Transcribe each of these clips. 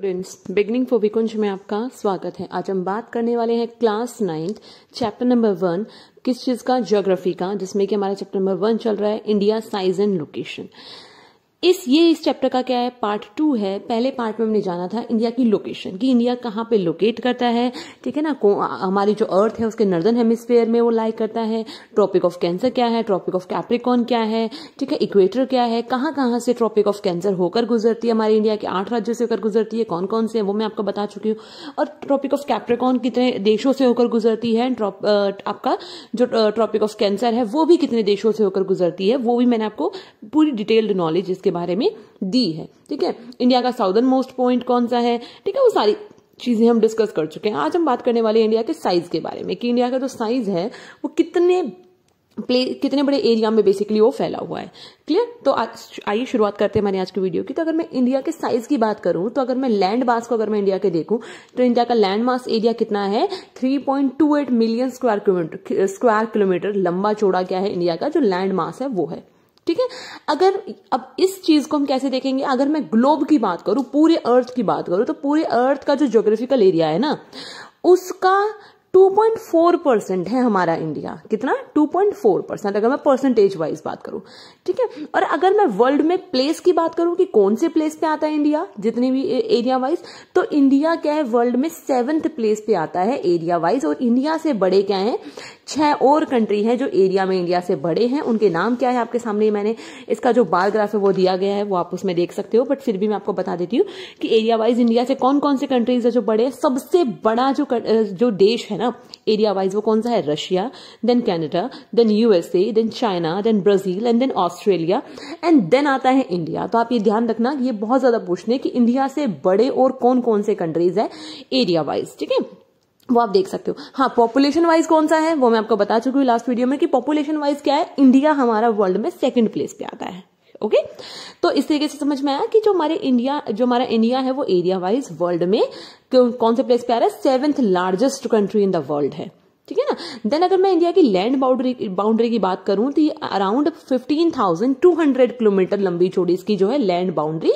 students beginning for विकुंज में आपका स्वागत है आज हम बात करने वाले हैं class ninth chapter number one किस चीज़ का ज्योग्राफी का जिसमें कि हमारा चैप्टर नंबर वन चल रहा है इंडिया साइज एंड लोकेशन इस ये इस चैप्टर का क्या है पार्ट टू है पहले पार्ट में हमने जाना था इंडिया की लोकेशन कि इंडिया कहाँ पे लोकेट करता है ठीक है ना हमारी जो अर्थ है उसके नर्दर्न हेमिस्फेयर में वो लाइक करता है ट्रॉपिक ऑफ कैंसर क्या है ट्रॉपिक ऑफ कैप्रिकॉन क्या है ठीक है इक्वेटर क्या है कहाँ कहाँ से ट्रॉपिक ऑफ कैंसर होकर गुजरती है हमारे इंडिया के आठ राज्यों से होकर गुजरती है कौन कौन से वो मैं आपको बता चुकी हूँ और ट्रॉपिक ऑफ कैप्रिकॉन कितने देशों से होकर गुजरती है आपका जो ट्रॉपिक ऑफ कैंसर है वो भी कितने देशों से होकर गुजरती है वो भी मैंने आपको पूरी डिटेल्ड नॉलेज इसके बारे में दी है ठीक है इंडिया का साउदर्न मोस्ट पॉइंट कौन सा है ठीक है वो सारी चीज़ें हम डिस्कस कर चुके हैं आज हम बात करने वाले इंडिया के साइज़ के बारे में कि इंडिया का जो साइज़ है वो कितने प्ले कितने बड़े एरिया में बेसिकली वो फैला हुआ है क्लियर तो आइए शुरुआत करते हैं हमारे आज की वीडियो की तो अगर मैं इंडिया के साइज की बात करूं तो अगर मैं लैंड मास को अगर मैं इंडिया के देखूं तो इंडिया का लैंड मास एरिया कितना है 3.28 million square kilometre square kilometre लंबा चौड़ा क्या है इंडिया का जो लैंड मास है वो है ठीक है अगर अब इस चीज़ को हम कैसे देखेंगे अगर मैं ग्लोब की बात करूं पूरे अर्थ की बात करूं तो पूरे अर्थ का जो ज्योग्राफिकल एरिया है ना उसका 2.4 परसेंट है हमारा इंडिया कितना 2.4 परसेंट अगर मैं परसेंटेज वाइज बात करूं ठीक है और अगर मैं वर्ल्ड में प्लेस की बात करूं कि कौन से प्लेस पे आता है इंडिया जितने भी एरिया वाइज तो इंडिया क्या है वर्ल्ड में सेवन्थ प्लेस पे आता है एरिया वाइज और इंडिया से बड़े क्या है छह और कंट्री है जो एरिया में इंडिया से बड़े हैं उनके नाम क्या है आपके सामने मैंने इसका जो बायोग्राफ है वो दिया गया है वो आप उसमें देख सकते हो बट फिर भी मैं आपको बता देती हूँ कि एरिया वाइज इंडिया से कौन कौन से कंट्रीज है जो बड़े सबसे बड़ा जो जो देश है ना ना एरिया वाइज वो कौन सा है Russia then Canada then USA then China then Brazil and then Australia and then आता है इंडिया तो आप ये ध्यान रखना ये बहुत ज्यादा पूछने कि इंडिया से बड़े और कौन कौन से कंट्रीज है एरिया वाइज ठीक है वो आप देख सकते हो हाँ पॉपुलेशन वाइज कौन सा है वो मैं आपको बता चुकी हूँ लास्ट वीडियो में कि पॉपुलेशन वाइज क्या है इंडिया हमारा वर्ल्ड में सेकंड प्लेस पे आता है ओके तो इस तरीके से समझ में आया कि जो हमारे इंडिया जो हमारा इंडिया है वो एरिया वाइज वर्ल्ड में कौन से प्लेस पे आ रहा है seventh largest country in the world है ठीक है ना देन अगर मैं इंडिया की लैंड बाउंड्री बाउंड्री की बात करूं तो ये around fifteen thousand two hundred kilometre लंबी चौड़ी इसकी जो है लैंड बाउंड्री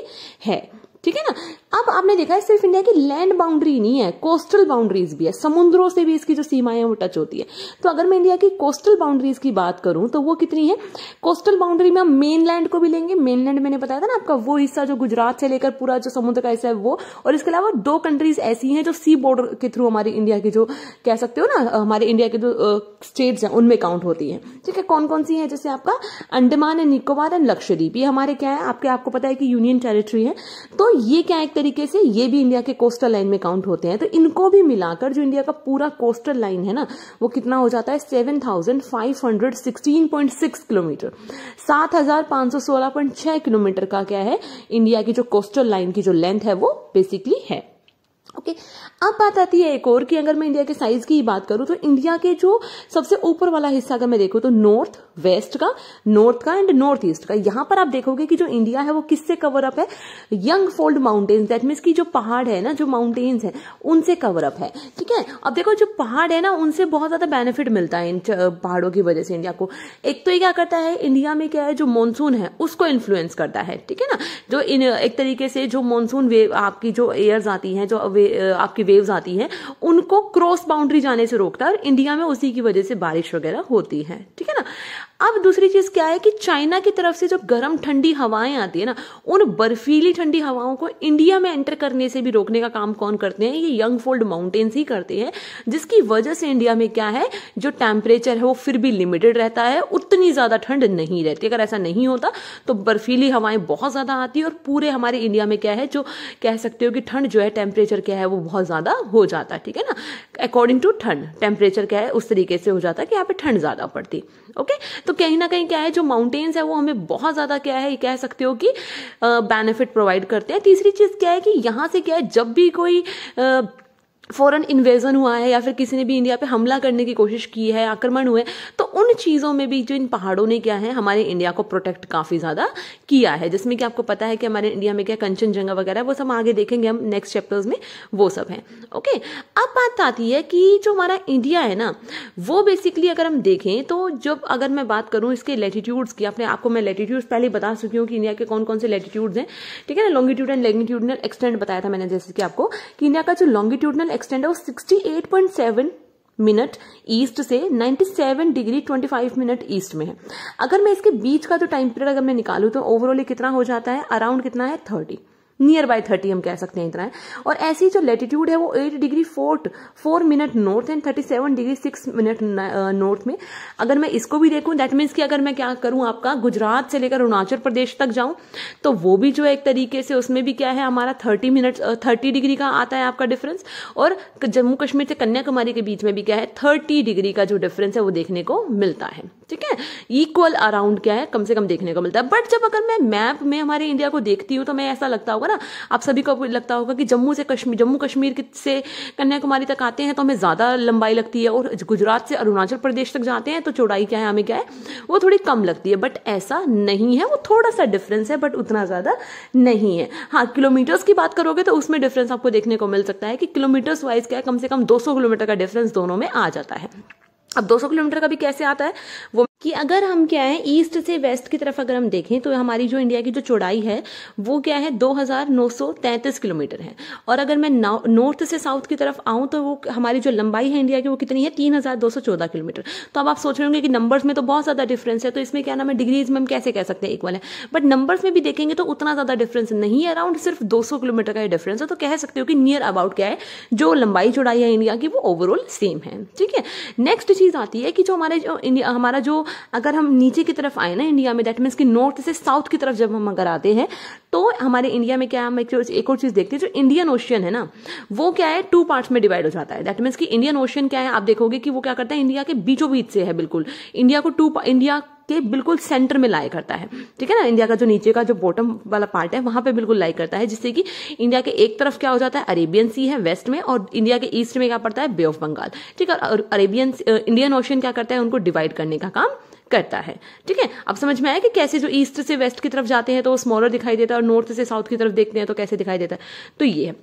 है ठीक है ना अब आपने देखा है सिर्फ इंडिया की लैंड बाउंड्री नहीं है कोस्टल बाउंड्रीज भी है समुद्रों से भी इसकी जो सीमाएं वो टच होती है तो अगर मैं इंडिया की कोस्टल बाउंड्रीज की बात करूं तो वो कितनी है कोस्टल बाउंड्री में हम मेनलैंड को भी लेंगे मेनलैंड मैंने बताया था ना आपका वो हिस्सा जो गुजरात से लेकर पूरा जो समुद्र का हिस्सा है वो और इसके अलावा दो कंट्रीज ऐसी हैं जो सी बॉर्डर के थ्रू हमारी इंडिया की जो कह सकते हो ना हमारे इंडिया के जो स्टेट्स हैं उनमें काउंट होती है ठीक है कौन कौन सी है जैसे आपका अंडमान एंड निकोबार एंड लक्षद्वीप ये हमारे क्या है आपके आपको पता है कि यूनियन टेरिटरी है तो ये क्या है तरीके से ये भी इंडिया के कोस्टल लाइन में काउंट होते हैं तो इनको भी मिलाकर जो इंडिया का पूरा कोस्टल लाइन है ना वो कितना हो जाता है seven thousand five hundred sixteen point six kilometre सात हजार पांच सौ सोलह पॉइंट छह किलोमीटर का क्या है इंडिया की जो कोस्टल लाइन की जो लेंथ है वो बेसिकली है ओके अब बात आती है एक और की अगर मैं इंडिया के साइज की ही बात करूं तो इंडिया के जो सबसे ऊपर वाला हिस्सा अगर मैं देखूं तो नॉर्थ वेस्ट का नॉर्थ का एंड नॉर्थ ईस्ट का यहां पर आप देखोगे कि जो इंडिया है वो किससे कवर अप है young fold mountains that means की जो पहाड़ है ना जो माउंटेन्स है उनसे कवर अप है ठीक है अब देखो जो पहाड़ है ना उनसे बहुत ज्यादा बेनिफिट मिलता है इन पहाड़ों की वजह से इंडिया को एक तो ये क्या करता है इंडिया में क्या है जो मानसून है उसको इन्फ्लुएंस करता है ठीक है ना जो इन एक तरीके से जो मानसून वेव आपकी जो एयर्स आती हैं जो वे आपकी वेव्स आती हैं उनको क्रॉस बाउंड्री जाने से रोकता है और इंडिया में उसी की वजह से बारिश वगैरह होती है ठीक है ना अब दूसरी चीज़ क्या है कि चाइना की तरफ से जो गर्म ठंडी हवाएं आती है ना उन बर्फीली ठंडी हवाओं को इंडिया में एंटर करने से भी रोकने का काम कौन करते हैं ये यंग फोल्ड माउंटेन्स ही करते हैं जिसकी वजह से इंडिया में क्या है जो टेम्परेचर है वो फिर भी लिमिटेड रहता है उतनी ज़्यादा ठंड नहीं रहती अगर ऐसा नहीं होता तो बर्फीली हवाएं बहुत ज़्यादा आती और पूरे हमारे इंडिया में क्या है जो कह सकते हो कि ठंड जो है टेम्परेचर क्या है वो बहुत ज़्यादा हो जाता है ठीक है ना अकॉर्डिंग टू ठंड टेम्परेचर क्या है उस तरीके से हो जाता है कि यहाँ पे ठंड ज़्यादा पड़ती ओके तो कहीं ना कहीं क्या है जो माउंटेन्स है वो हमें बहुत ज़्यादा क्या है कह सकते हो कि बेनिफिट प्रोवाइड करते हैं तीसरी चीज़ क्या है कि यहाँ से क्या है जब भी कोई आ, फॉरन इन्वेजन हुआ है या फिर किसी ने भी इंडिया पे हमला करने की कोशिश की है आक्रमण हुए तो उन चीज़ों में भी जो इन पहाड़ों ने क्या है हमारे इंडिया को प्रोटेक्ट काफ़ी ज़्यादा किया है जिसमें कि आपको पता है कि हमारे इंडिया में क्या कंचन जंगा वगैरह वो सब आगे देखेंगे हम नेक्स्ट चैप्टर्स में वो सब है ओके अब बात आती है कि जो हमारा इंडिया है ना वो बेसिकली अगर हम देखें तो जब अगर मैं बात करूँ इसके लेटीट्यूड्स की अपने आपको मैं लेटीट्यूड्स पहले बता चुकी हूँ कि इंडिया के कौन कौन से लेटीट्यूड्स हैं ठीक है ना लॉन्गिट्यूड एंड लेंगिट्यूडनल एक्सटेंड बताया था मैंने जैसे कि आपको कि इंडिया का जो longitudinal extend of seven minute east से 97 डिग्री 25 मिनट ईस्ट में है अगर मैं इसके बीच का जो तो टाइम पीरियड अगर मैं निकालू तो ओवरऑल ये कितना हो जाता है अराउंड कितना है थर्टी नियर बाय थर्टी हम कह सकते हैं इतना है और ऐसी जो लेटीट्यूड है वो eight degree fort four minute north and thirty seven degree six minute north में अगर मैं इसको भी देखूं दैट मीन्स कि अगर मैं क्या करूं आपका गुजरात से लेकर अरुणाचल प्रदेश तक जाऊं तो वो भी जो है एक तरीके से उसमें भी क्या है हमारा थर्टी मिनट थर्टी डिग्री का आता है आपका डिफरेंस और जम्मू कश्मीर से कन्याकुमारी के बीच में भी क्या है थर्टी डिग्री का जो डिफरेंस है वो देखने को मिलता है ठीक है इक्वल अराउंड क्या है कम से कम देखने को मिलता है बट जब अगर मैं मैप में हमारे इंडिया को देखती हूँ तो मैं ऐसा लगता होगा होगा ना आप सभी को लगता होगा कि जम्मू से कश्मीर जम्मू कश्मीर से कन्याकुमारी तक आते हैं तो हमें ज़्यादा लंबाई लगती है और गुजरात से अरुणाचल प्रदेश तक जाते हैं तो चौड़ाई क्या है हमें क्या है वो थोड़ी कम लगती है बट ऐसा नहीं है वो थोड़ा सा डिफरेंस है बट उतना ज़्यादा नहीं है हाँ किलोमीटर्स की बात करोगे तो उसमें डिफरेंस आपको देखने को मिल सकता है कि किलोमीटर्स वाइज क्या है कम से कम 200 किलोमीटर का डिफरेंस दोनों में आ जाता है अब 200 किलोमीटर का भी कैसे आता है वो कि अगर हम क्या है ईस्ट से वेस्ट की तरफ अगर हम देखें तो हमारी जो इंडिया की जो चौड़ाई है वो क्या है 2933 किलोमीटर है और अगर मैं नॉर्थ से साउथ की तरफ आऊं तो वो हमारी जो लंबाई है इंडिया की वो कितनी है 3214 किलोमीटर तो अब आप सोच रहे होंगे कि नंबर्स में तो बहुत ज़्यादा डिफरेंस है तो इसमें क्या नाम है डिग्रीज में हम कैसे कह सकते हैं इक्वल है बट नंबर्स में भी देखेंगे तो उतना ज़्यादा डिफरेंस नहीं है अराउंड सिर्फ दो किलोमीटर का डिफरेंस है तो कह सकते हो कि नियर अबाउट क्या है जो लंबाई चौड़ाई है इंडिया की वो ओवरऑल सेम है ठीक है नेक्स्ट चीज़ आती है कि जो हमारे जो हमारा जो अगर हम नीचे की तरफ आए ना इंडिया में दैट मीन्स कि नॉर्थ से साउथ की तरफ जब हम अगर आते हैं तो हमारे इंडिया में क्या हम एक और चीज़ देखते हैं जो इंडियन ओशियन है ना वो क्या है टू पार्ट्स में डिवाइड हो जाता है दैट मीन्स कि इंडियन ओशियन क्या है आप देखोगे कि वो क्या करता है इंडिया के बीचों बीच से है बिल्कुल इंडिया को टू इंडिया के बिल्कुल सेंटर में लाया करता है ठीक है ना इंडिया का जो नीचे का जो बॉटम वाला पार्ट है वहां पे बिल्कुल लाई करता है जिससे कि इंडिया के एक तरफ क्या हो जाता है अरेबियन सी है वेस्ट में और इंडिया के ईस्ट में क्या पड़ता है बे ऑफ बंगाल ठीक है और अरेबियन इंडियन ओशन क्या करता है उनको डिवाइड करने का काम करता है ठीक है अब समझ में आया कि कैसे जो ईस्ट से वेस्ट की तरफ जाते हैं तो स्मॉलर दिखाई देता है और नॉर्थ से साउथ की तरफ देखते हैं तो कैसे दिखाई देता है तो ये है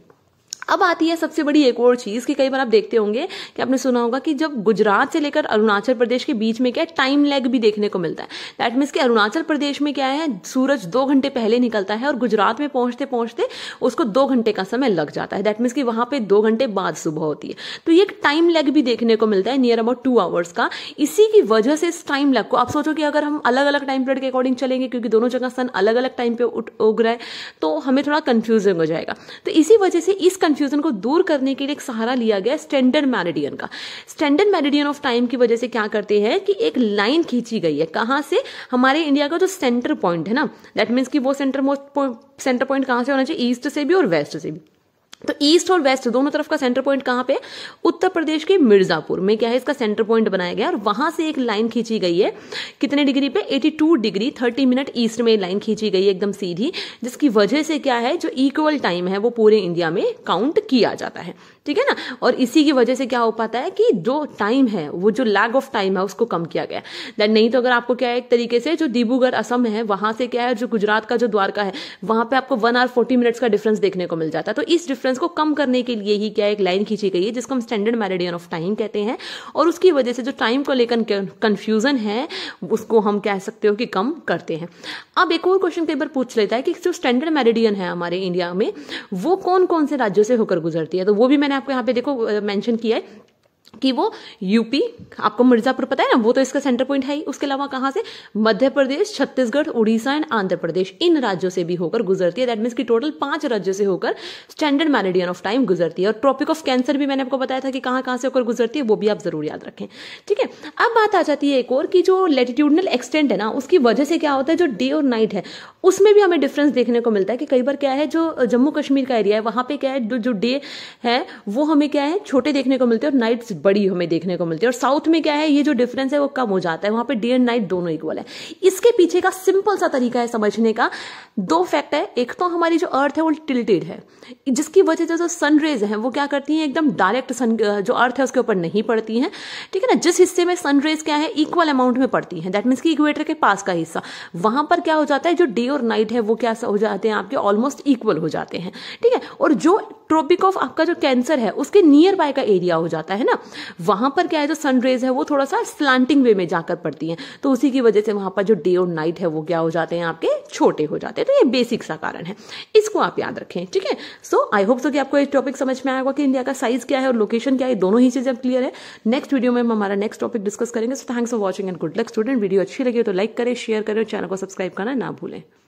अब आती है सबसे बड़ी एक और चीज़ कि कई बार आप देखते होंगे कि आपने सुना होगा कि जब गुजरात से लेकर अरुणाचल प्रदेश के बीच में क्या है टाइम लैग भी देखने को मिलता है दैट मीन्स कि अरुणाचल प्रदेश में क्या है सूरज दो घंटे पहले निकलता है और गुजरात में पहुंचते पहुंचते उसको दो घंटे का समय लग जाता है दैट मीन्स कि वहां पर दो घंटे बाद सुबह होती है तो ये एक टाइम लैग भी देखने को मिलता है नियर अबाउट टू आवर्स का इसी की वजह से इस टाइम लैग को आप सोचो कि अगर हम अलग अलग टाइम पीरियड के अकॉर्डिंग चलेंगे क्योंकि दोनों जगह सन अलग अलग टाइम पे उग रहा है तो हमें थोड़ा कंफ्यूजिंग हो जाएगा तो इसी वजह से इस कंफ्यूजन को दूर करने के लिए एक सहारा लिया गया स्टैंडर्ड मेरिडियन का स्टैंडर्ड मेरिडियन ऑफ टाइम की वजह से क्या करते हैं कि एक लाइन खींची गई है कहाँ से हमारे इंडिया का जो सेंटर पॉइंट है ना दैट मीन्स कि वो सेंटर मोस्ट सेंटर पॉइंट कहाँ से होना चाहिए ईस्ट से भी और वेस्ट से भी तो ईस्ट और वेस्ट दोनों तरफ का सेंटर पॉइंट कहां पे उत्तर प्रदेश के मिर्जापुर में क्या है इसका सेंटर पॉइंट बनाया गया और वहां से एक लाइन खींची गई है कितने डिग्री पे 82 डिग्री 30 मिनट ईस्ट में लाइन खींची गई है एकदम सीधी जिसकी वजह से क्या है जो इक्वल टाइम है वो पूरे इंडिया में काउंट किया जाता है ठीक है ना और इसी की वजह से क्या हो पाता है कि जो टाइम है वो जो लैग ऑफ टाइम है उसको कम किया गया देन नहीं तो अगर आपको क्या है एक तरीके से जो डिब्रूगढ़ असम है वहां से क्या है जो गुजरात का जो द्वारका है वहां पे आपको वन आवर फोर्टी मिनट्स का डिफरेंस देखने को मिल जाता है तो इस डिफरेंस को कम करने के लिए ही क्या एक लाइन खींची गई है जिसको हम स्टैंडर्ड मैरिडियन ऑफ टाइम कहते हैं और उसकी वजह से जो टाइम को लेकर कन्फ्यूजन है उसको हम कह सकते हो कि कम करते हैं अब एक और क्वेश्चन कई बार पूछ लेता है कि जो स्टैंडर्ड मैरिडियन है हमारे इंडिया में वो कौन कौन से राज्यों से होकर गुजरती है तो वो भी मैंने आपको यहाँ पे देखो मेंशन किया है कि वो यूपी आपको मिर्जापुर पता है ना वो तो इसका सेंटर पॉइंट है ही उसके अलावा कहाँ से मध्य प्रदेश छत्तीसगढ़ उड़ीसा एंड आंध्र प्रदेश इन राज्यों से भी होकर गुजरती है दैट मीन्स की टोटल पांच राज्यों से होकर स्टैंडर्ड मैरिडियन ऑफ टाइम गुजरती है और ट्रॉपिक ऑफ कैंसर भी मैंने आपको बताया था कि कहाँ कहाँ से होकर गुजरती है वो भी आप जरूर याद रखें ठीक है अब बात आ जाती है एक और कि जो लेटिट्यूडनल एक्सटेंट है ना उसकी वजह से क्या होता है जो डे और नाइट है उसमें भी हमें डिफरेंस देखने को मिलता है कि कई बार क्या है जो जम्मू कश्मीर का एरिया है वहां पे क्या है जो डे है वो हमें क्या है छोटे देखने को मिलते हैं और नाइट्स बड़ी हमें देखने को मिलती है और साउथ में क्या है ये जो डिफरेंस है वो कम हो जाता है वहां पे डे एंड नाइट दोनों इक्वल है इसके पीछे का सिंपल सा तरीका है समझने का दो फैक्ट है एक तो हमारी जो अर्थ है वो टिल्टेड है जिसकी वजह से जो सन रेज है वो क्या करती है एकदम डायरेक्ट सन जो अर्थ है उसके ऊपर नहीं पड़ती है ठीक है ना जिस हिस्से में सन रेज क्या है इक्वल अमाउंट में पड़ती हैं दैट मीन्स की इक्वेटर के पास का हिस्सा वहां पर क्या हो जाता है जो डे और नाइट है वो क्या हो जाते हैं आपके ऑलमोस्ट इक्वल हो जाते हैं ठीक है और जो ट्रॉपिक ऑफ आपका जो कैंसर है उसके नियर बाय का एरिया हो जाता है ना वहां पर क्या है जो सनरेज है वो थोड़ा सा स्लांटिंग वे में जाकर पड़ती है तो उसी की वजह से वहां पर जो डे और नाइट है वो क्या हो जाते हैं आपके छोटे हो जाते हैं तो ये बेसिक सा कारण है इसको आप याद रखें ठीक है सो आई होप सो कि आपको ये टॉपिक समझ में आएगा कि इंडिया का साइज क्या है और लोकेशन क्या है दोनों ही चीज़ें क्लियर है नेक्स्ट वीडियो में हम हमारा नेक्स्ट टॉपिक डिस्कस करेंगे so thanks for watching and good luck student video अच्छी लगी तो लाइक करें शेयर करें चैनल को सब्सक्राइब करना ना भूलें